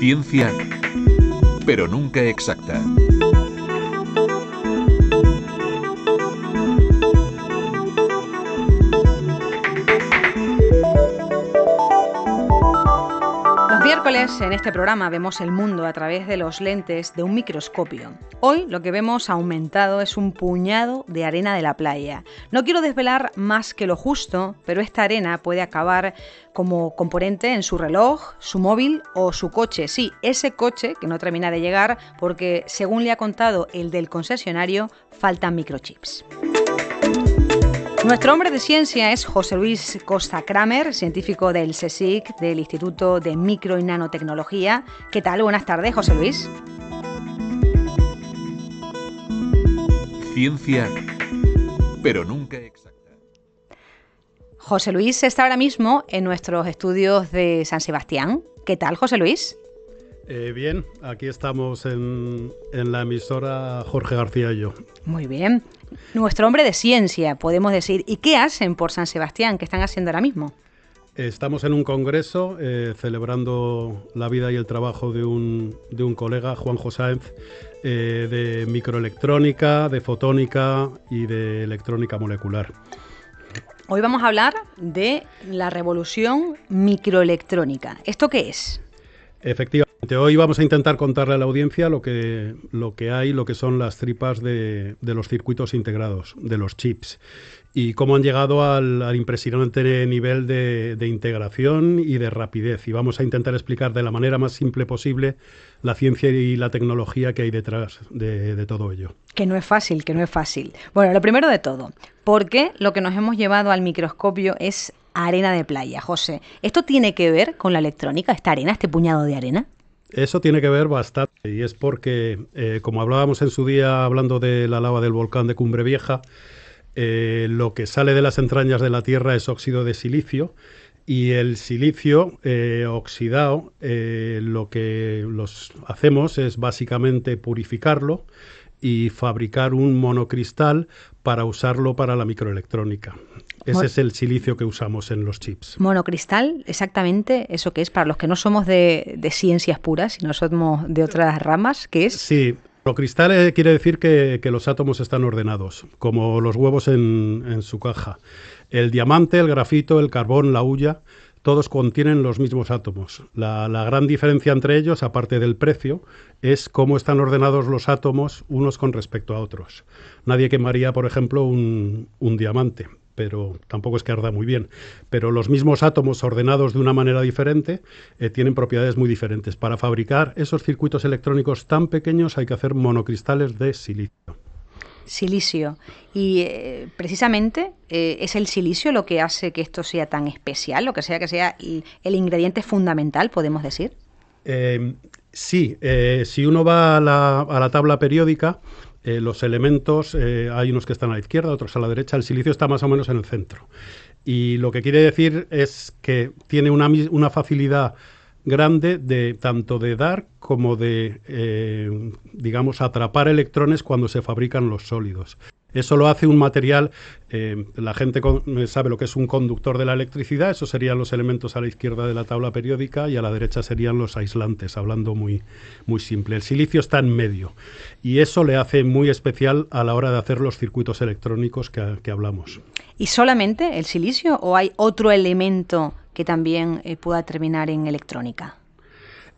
Ciencia, pero nunca exacta. en este programa vemos el mundo a través de los lentes de un microscopio. Hoy lo que vemos aumentado es un puñado de arena de la playa. No quiero desvelar más que lo justo, pero esta arena puede acabar como componente en su reloj, su móvil o su coche. Sí, ese coche que no termina de llegar porque, según le ha contado el del concesionario, faltan microchips. Nuestro hombre de ciencia es José Luis Costa Kramer, científico del CSIC, del Instituto de Micro y Nanotecnología. ¿Qué tal? Buenas tardes, José Luis. Ciencia, pero nunca exacta. José Luis está ahora mismo en nuestros estudios de San Sebastián. ¿Qué tal, José Luis? Eh, bien, aquí estamos en, la emisora Jorge García y yo. Muy bien. Nuestro hombre de ciencia, podemos decir. ¿Y qué hacen por San Sebastián? ¿Qué están haciendo ahora mismo? Estamos en un congreso eh, celebrando la vida y el trabajo de un, colega, Juan Josáenz, eh, de microelectrónica, de fotónica y de electrónica molecular. Hoy vamos a hablar de la revolución microelectrónica. ¿Esto qué es? Efectivamente. Hoy vamos a intentar contarle a la audiencia lo que, lo que hay, lo que son las tripas de, los circuitos integrados, de los chips, y cómo han llegado al, impresionante nivel de, de, integración y de rapidez. Y vamos a intentar explicar de la manera más simple posible la ciencia y la tecnología que hay detrás de, de todo ello. Que no es fácil, que no es fácil. Bueno, lo primero de todo, porque lo que nos hemos llevado al microscopio es arena de playa, José. ¿Esto tiene que ver con la electrónica, esta arena, este puñado de arena? Eso tiene que ver bastante y es porque, eh, como hablábamos en su día hablando de la lava del volcán de Cumbre Vieja, eh, lo que sale de las entrañas de la Tierra es óxido de silicio y el silicio eh, oxidado, eh, lo que los hacemos es básicamente purificarlo y fabricar un monocristal para usarlo para la microelectrónica. Ese es el silicio que usamos en los chips. Monocristal, exactamente eso que es para los que no somos de, ciencias puras, sino somos de otras ramas, ¿qué es? Sí, monocristal eh, quiere decir que, los átomos están ordenados, como los huevos en su caja. El diamante, el grafito, el carbón, la hulla, todos contienen los mismos átomos. La, gran diferencia entre ellos, aparte del precio, es cómo están ordenados los átomos unos con respecto a otros. Nadie quemaría, por ejemplo, un, diamante pero tampoco es que arda muy bien. Pero los mismos átomos ordenados de una manera diferente eh, tienen propiedades muy diferentes. Para fabricar esos circuitos electrónicos tan pequeños hay que hacer monocristales de silicio silicio. Y eh, precisamente eh, es el silicio lo que hace que esto sea tan especial, lo que sea que sea el, ingrediente fundamental, podemos decir. Em, sí, eh, si uno va a la, a la tabla periódica, los elementos, hay unos que están a la izquierda, otros a la derecha, el silicio está más o menos en el centro. Y lo que quiere decir es que tiene una, una facilidad grande de tanto de dar como de, eh, digamos, atrapar electrones cuando se fabrican los sólidos. Eso lo hace un material, eh, la gente eh, sabe lo que es un conductor de la electricidad, eso serían los elementos a la izquierda de la tabla periódica y a la derecha serían los aislantes, hablando muy, muy simple. El silicio está en medio y eso le hace muy especial a la hora de hacer los circuitos electrónicos que, que hablamos. ¿Y solamente el silicio o hay otro elemento que también eh, pueda terminar en electrónica.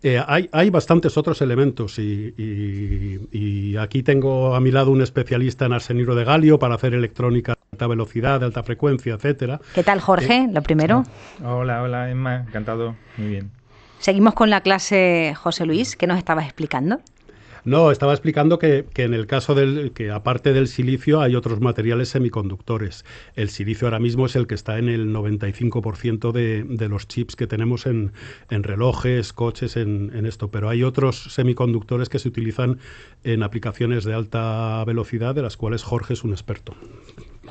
Eh, hay, bastantes otros elementos y, aquí tengo a mi lado un especialista en arseniro de galio para hacer electrónica de alta velocidad, de alta frecuencia, etcétera. ¿Qué tal, Jorge? Eh, lo primero. Hola, hola, Emma, encantado, muy bien. Seguimos con la clase, José Luis, que nos estabas explicando. No, estaba explicando que, que, en el caso del que aparte del silicio hay otros materiales semiconductores. El silicio ahora mismo es el que está en el 95% de, de, los chips que tenemos en, en relojes, coches, en, en, esto. Pero hay otros semiconductores que se utilizan en aplicaciones de alta velocidad, de las cuales Jorge es un experto.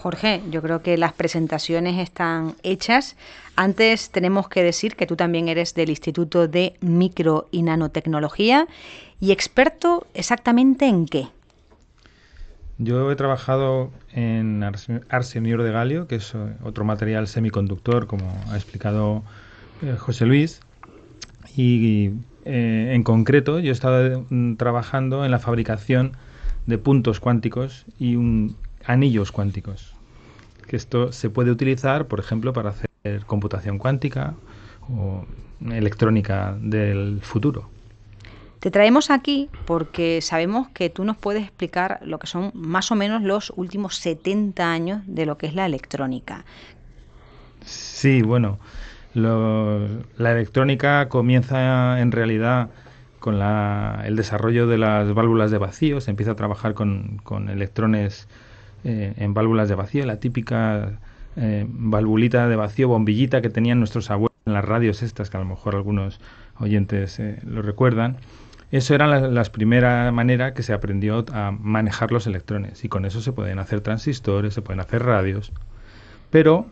Jorge, yo creo que las presentaciones están hechas. Antes tenemos que decir que tú también eres del Instituto de Micro y Nanotecnología y experto exactamente en qué. Yo he trabajado en Arsenio de galio, que es eh, otro material semiconductor, como ha explicado eh, José Luis, y eh, en concreto yo he estado mm, trabajando en la fabricación de puntos cuánticos y un anillos cuánticos. Que esto se puede utilizar, por ejemplo, para hacer computación cuántica o electrónica del futuro. Te traemos aquí porque sabemos que tú nos puedes explicar lo que son más o menos los últimos 70 años de lo que es la electrónica. Sí, bueno, la electrónica comienza en realidad con el desarrollo de las válvulas de vacío, se empieza a trabajar con, con electrones eh, en válvulas de vacío, la típica válvulita eh, valvulita de vacío, bombillita que tenían nuestros abuelos en las radios estas, que a lo mejor algunos oyentes eh, lo recuerdan. Eso era la, primera manera que se aprendió a manejar los electrones y con eso se pueden hacer transistores, se pueden hacer radios, pero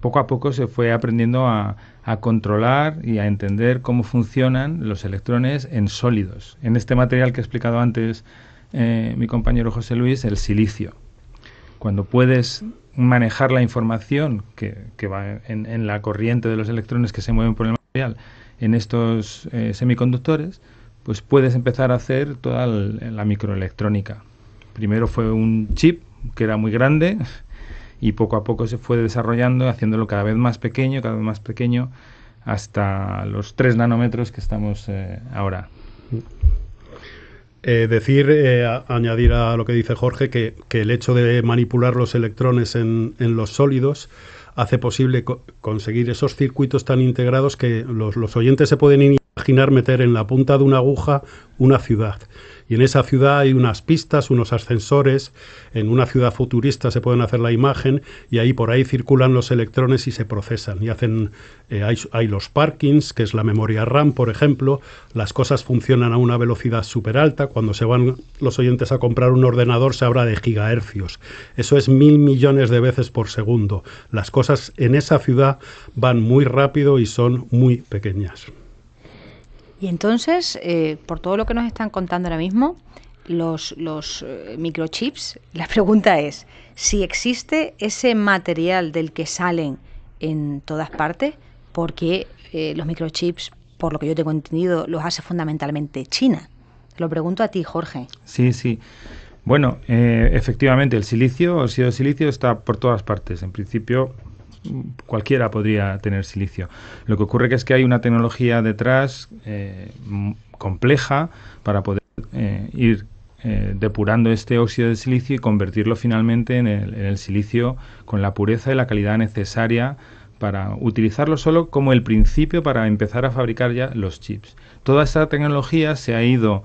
poco a poco se fue aprendiendo a, a, controlar y a entender cómo funcionan los electrones en sólidos, en este material que he explicado antes eh, mi compañero José Luis, el silicio. Cuando puedes manejar la información que, va en, la corriente de los electrones que se mueven por el material en estos eh, semiconductores, pues puedes empezar a hacer toda la microelectrónica. Primero fue un chip que era muy grande y poco a poco se fue desarrollando, haciéndolo cada vez más pequeño, cada vez más pequeño, hasta los 3 nanómetros que estamos eh, ahora. Mm. Eh, decir, eh, añadir a lo que dice Jorge, que, el hecho de manipular los electrones en, los sólidos hace posible conseguir esos circuitos tan integrados que los, los oyentes se pueden imaginar meter en la punta de una aguja una ciudad. Y en esa ciudad hay unas pistas, unos ascensores, en una ciudad futurista se pueden hacer la imagen y ahí por ahí circulan los electrones y se procesan. Y hacen, eh, hay, hay, los parkings, que es la memoria RAM, por ejemplo, las cosas funcionan a una velocidad súper alta, cuando se van los oyentes a comprar un ordenador se habla de gigahercios, eso es mil millones de veces por segundo. Las cosas en esa ciudad van muy rápido y son muy pequeñas. Y entonces, eh, por todo lo que nos están contando ahora mismo, los, eh, microchips, la pregunta es, si existe ese material del que salen en todas partes, porque eh, los microchips, por lo que yo tengo entendido, los hace fundamentalmente China. lo pregunto a ti, Jorge. Sí, sí. Bueno, efectivamente, el silicio, el silicio está por todas partes. En principio, cualquiera podría tener silicio. Lo que ocurre que es que hay una tecnología detrás eh, compleja para poder eh, ir eh, depurando este óxido de silicio y convertirlo finalmente en el, silicio con la pureza y la calidad necesaria para utilizarlo solo como el principio para empezar a fabricar ya los chips. Toda esta tecnología se ha ido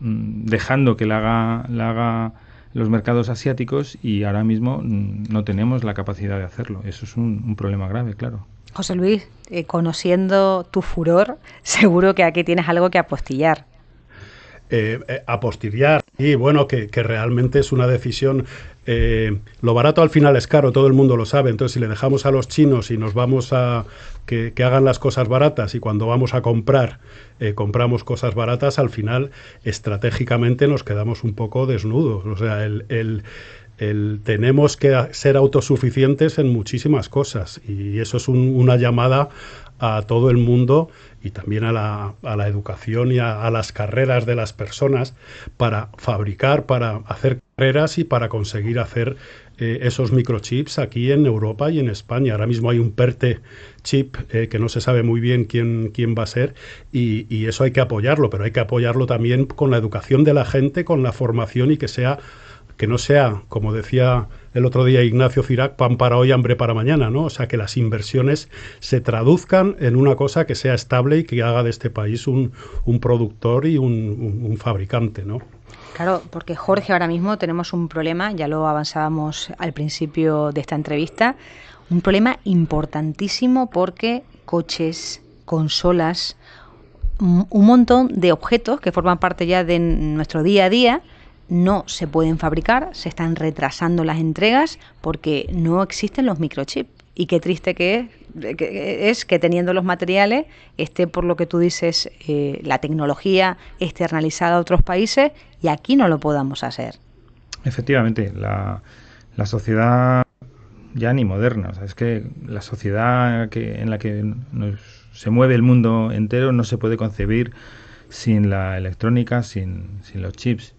dejando que la haga, la haga los mercados asiáticos y ahora mismo mm, no tenemos la capacidad de hacerlo. Eso es un, problema grave, claro. José Luis, eh, conociendo tu furor, seguro que aquí tienes algo que apostillar. Eh, eh, apostillar y bueno, que, realmente es una decisión. Eh, lo barato al final es caro, todo el mundo lo sabe. Entonces, si le dejamos a los chinos y nos vamos a que, que hagan las cosas baratas y cuando vamos a comprar eh, compramos cosas baratas, al final estratégicamente nos quedamos un poco desnudos. O sea, el, el tenemos que ser autosuficientes en muchísimas cosas y eso es una llamada a todo el mundo y también a la, a la educación y a, las carreras de las personas para fabricar, para hacer carreras y para conseguir hacer eh, esos microchips aquí en Europa y en España. Ahora mismo hay un PERTE chip eh, que no se sabe muy bien quién, quién va a ser y, y eso hay que apoyarlo, pero hay que apoyarlo también con la educación de la gente, con la formación y que sea que no sea, como decía el otro día Ignacio Firac... pan para hoy, hambre para mañana, ¿no? O sea, que las inversiones se traduzcan en una cosa que sea estable y que haga de este país un, un productor y un, un, fabricante, ¿no? Claro, porque Jorge, ahora mismo tenemos un problema, ya lo avanzábamos al principio de esta entrevista, un problema importantísimo porque coches, consolas, un montón de objetos que forman parte ya de nuestro día a día, no se pueden fabricar, se están retrasando las entregas porque no existen los microchips. Y qué triste que es que, teniendo los materiales esté, por lo que tú dices, eh, la tecnología externalizada a otros países y aquí no lo podamos hacer. Efectivamente, la, sociedad ya ni moderna, es que la sociedad en la que se mueve el mundo entero no se puede concebir sin la electrónica, sin los chips.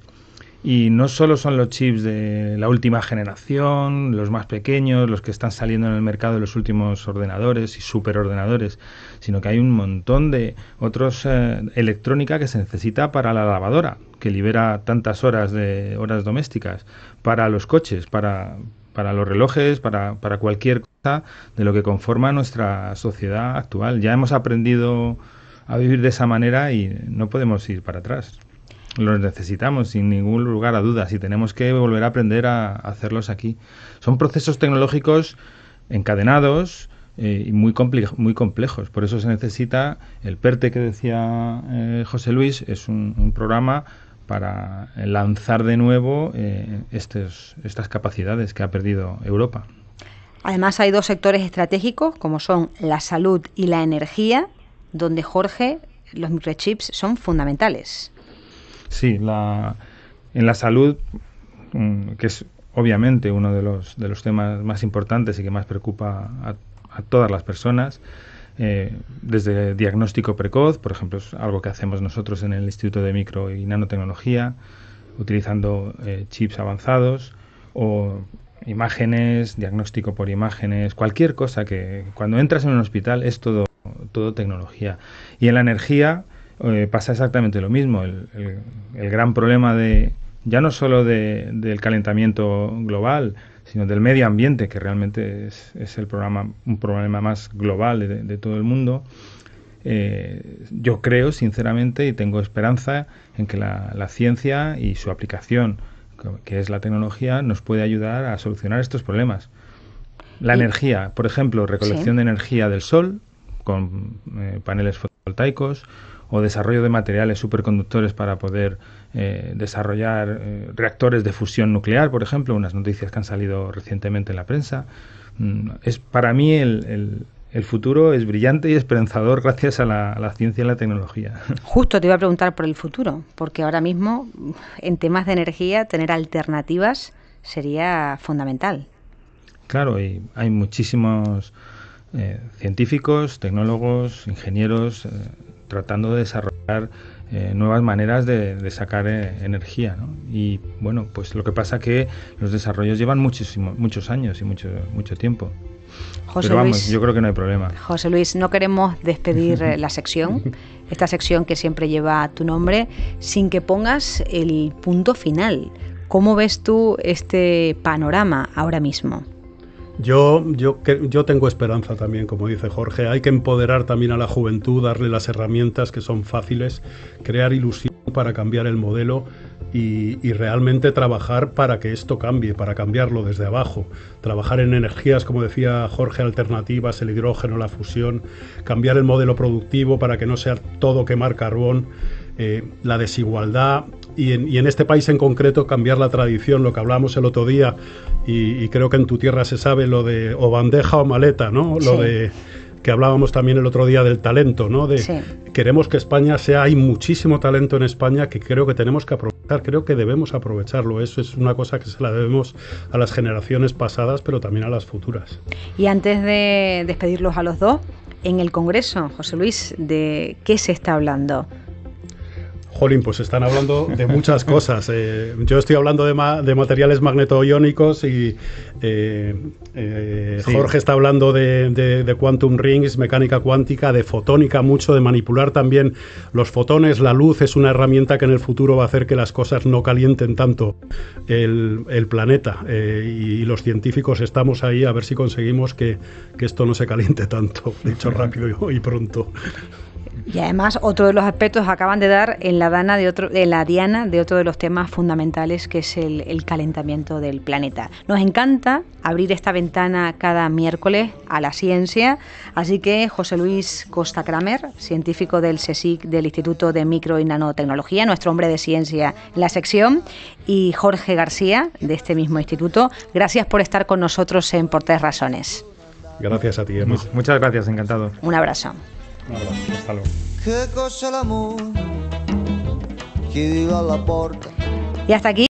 Y no solo son los chips de la última generación, los más pequeños, los que están saliendo en el mercado de los últimos ordenadores y superordenadores, sino que hay un montón de otros eh, electrónica que se necesita para la lavadora, que libera tantas horas de horas domésticas, para los coches, para, para los relojes, para, para cualquier cosa de lo que conforma nuestra sociedad actual. Ya hemos aprendido a vivir de esa manera y no podemos ir para atrás los necesitamos sin ningún lugar a dudas y tenemos que volver a aprender a hacerlos aquí. Son procesos tecnológicos encadenados eh, y muy, muy complejos. Por eso se necesita el PERTE que decía eh, José Luis, es un, programa para lanzar de nuevo eh, estas capacidades que ha perdido Europa. Además hay dos sectores estratégicos, como son la salud y la energía, donde Jorge, los microchips son fundamentales. Sí, en la salud, mm, que es obviamente uno de los, de los temas más importantes y que más preocupa a, todas las personas, eh, desde diagnóstico precoz, por ejemplo, es algo que hacemos nosotros en el Instituto de Micro y Nanotecnología, utilizando eh, chips avanzados o imágenes, diagnóstico por imágenes, cualquier cosa que cuando entras en un hospital es todo, todo tecnología. Y en la energía, eh, pasa exactamente lo mismo. El, gran problema de ya no solo del calentamiento global, sino del medio ambiente, que realmente es, el programa, un problema más global de, todo el mundo. Eh, yo creo, sinceramente, y tengo esperanza en que la, ciencia y su aplicación, que es la tecnología, nos puede ayudar a solucionar estos problemas. La energía, por ejemplo, recolección de energía del sol con eh, paneles fotovoltaicos o desarrollo de materiales superconductores para poder eh, desarrollar eh, reactores de fusión nuclear, por ejemplo, unas noticias que han salido recientemente en la prensa. Mm, es para mí el, futuro es brillante y esperanzador gracias a la, ciencia y la tecnología. Justo te iba a preguntar por el futuro, porque ahora mismo en temas de energía tener alternativas sería fundamental. Claro, y hay muchísimos eh, científicos, tecnólogos, ingenieros, tratando de desarrollar eh, nuevas maneras de, sacar eh, energía. ¿no? Y bueno, pues lo que pasa que los desarrollos llevan muchísimo, muchos años y mucho, mucho tiempo. José vamos, Luis, yo creo que no hay problema. José Luis, no queremos despedir eh, la sección, esta sección que siempre lleva tu nombre, sin que pongas el punto final. ¿Cómo ves tú este panorama ahora mismo? Yo, yo, yo tengo esperanza también, como dice Jorge. Hay que empoderar también a la juventud, darle las herramientas que son fáciles, crear ilusión para cambiar el modelo y, realmente trabajar para que esto cambie, para cambiarlo desde abajo. Trabajar en energías, como decía Jorge, alternativas, el hidrógeno, la fusión, cambiar el modelo productivo para que no sea todo quemar carbón. Eh, la desigualdad y en, este país en concreto cambiar la tradición, lo que hablamos el otro día, y, creo que en tu tierra se sabe lo de o bandeja o maleta, ¿no? Lo de que hablábamos también el otro día del talento, ¿no? De queremos que España sea, hay muchísimo talento en España que creo que tenemos que aprovechar, creo que debemos aprovecharlo. Eso es una cosa que se la debemos a las generaciones pasadas, pero también a las futuras. Y antes de despedirlos a los dos, en el Congreso, José Luis, ¿de qué se está hablando? Jolín, pues están hablando de muchas cosas. Eh, yo estoy hablando de, materiales de materiales magnetoiónicos y eh, eh, Jorge está hablando de, quantum rings, mecánica cuántica, de fotónica mucho, de manipular también los fotones. La luz es una herramienta que en el futuro va a hacer que las cosas no calienten tanto el, planeta. Y, los científicos estamos ahí a ver si conseguimos que, que esto no se caliente tanto, dicho rápido y pronto. Y además otro de los aspectos acaban de dar en la, dana de otro, la diana de otro de los temas fundamentales que es el, calentamiento del planeta. Nos encanta abrir esta ventana cada miércoles a la ciencia, así que José Luis Costa Kramer, científico del CSIC del Instituto de Micro y Nanotecnología, nuestro hombre de ciencia en la sección, y Jorge García de este mismo instituto, gracias por estar con nosotros en Por Tres Razones. Gracias a ti, Muchas gracias, encantado. Un abrazo hasta luego. Qué cosa el amor que viva la puerta. Y hasta aquí.